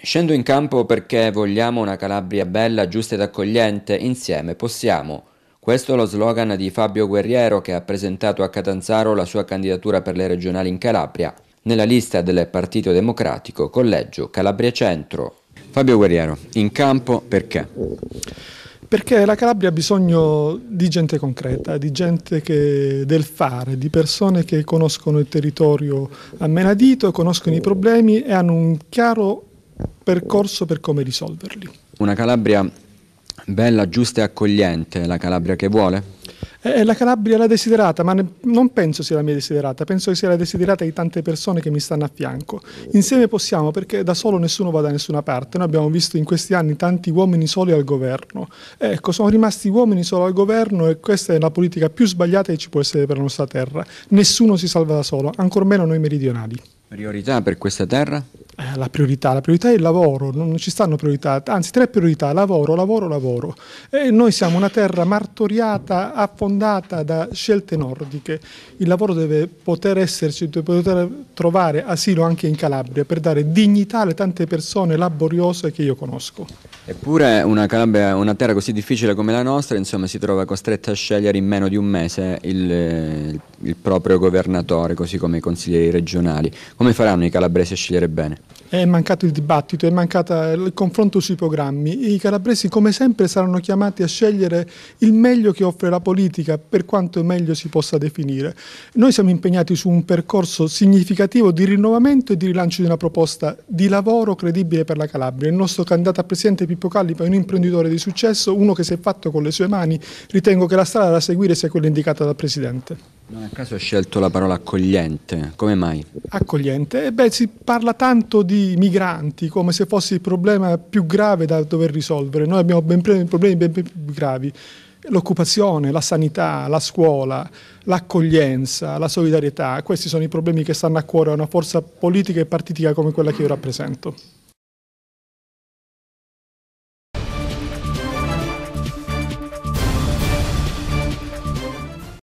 Scendo in campo perché vogliamo una Calabria bella, giusta ed accogliente, insieme possiamo. Questo è lo slogan di Fabio Guerriero che ha presentato a Catanzaro la sua candidatura per le regionali in Calabria, nella lista del Partito Democratico Collegio Calabria Centro. Fabio Guerriero, in campo perché? Perché la Calabria ha bisogno di gente concreta, di gente che, del fare, di persone che conoscono il territorio a menadito, conoscono i problemi e hanno un chiaro percorso per come risolverli. Una Calabria bella, giusta e accogliente, la Calabria che vuole? È eh, eh, la Calabria la desiderata, ma ne, non penso sia la mia desiderata, penso che sia la desiderata di tante persone che mi stanno a fianco. Insieme possiamo, perché da solo nessuno va da nessuna parte. Noi abbiamo visto in questi anni tanti uomini soli al governo. Ecco, sono rimasti uomini solo al governo e questa è la politica più sbagliata che ci può essere per la nostra terra. Nessuno si salva da solo, ancor meno noi meridionali. Priorità per questa terra? la priorità, la priorità è il lavoro, non ci stanno priorità, anzi tre priorità, lavoro, lavoro, lavoro. E noi siamo una terra martoriata, affondata da scelte nordiche. Il lavoro deve poter esserci, deve poter trovare asilo anche in Calabria per dare dignità alle tante persone laboriose che io conosco. Eppure una, Calabria, una terra così difficile come la nostra, insomma, si trova costretta a scegliere in meno di un mese il, eh, il il proprio governatore, così come i consiglieri regionali. Come faranno i calabresi a scegliere bene? È mancato il dibattito, è mancato il confronto sui programmi. I calabresi, come sempre, saranno chiamati a scegliere il meglio che offre la politica, per quanto meglio si possa definire. Noi siamo impegnati su un percorso significativo di rinnovamento e di rilancio di una proposta di lavoro credibile per la Calabria. Il nostro candidato a presidente Pippo Callipa è un imprenditore di successo, uno che si è fatto con le sue mani. Ritengo che la strada da seguire sia quella indicata dal presidente. Non a caso ho scelto la parola accogliente, come mai? Accogliente, eh beh si parla tanto di migranti come se fosse il problema più grave da dover risolvere, noi abbiamo ben problemi ben più gravi, l'occupazione, la sanità, la scuola, l'accoglienza, la solidarietà, questi sono i problemi che stanno a cuore a una forza politica e partitica come quella che io rappresento.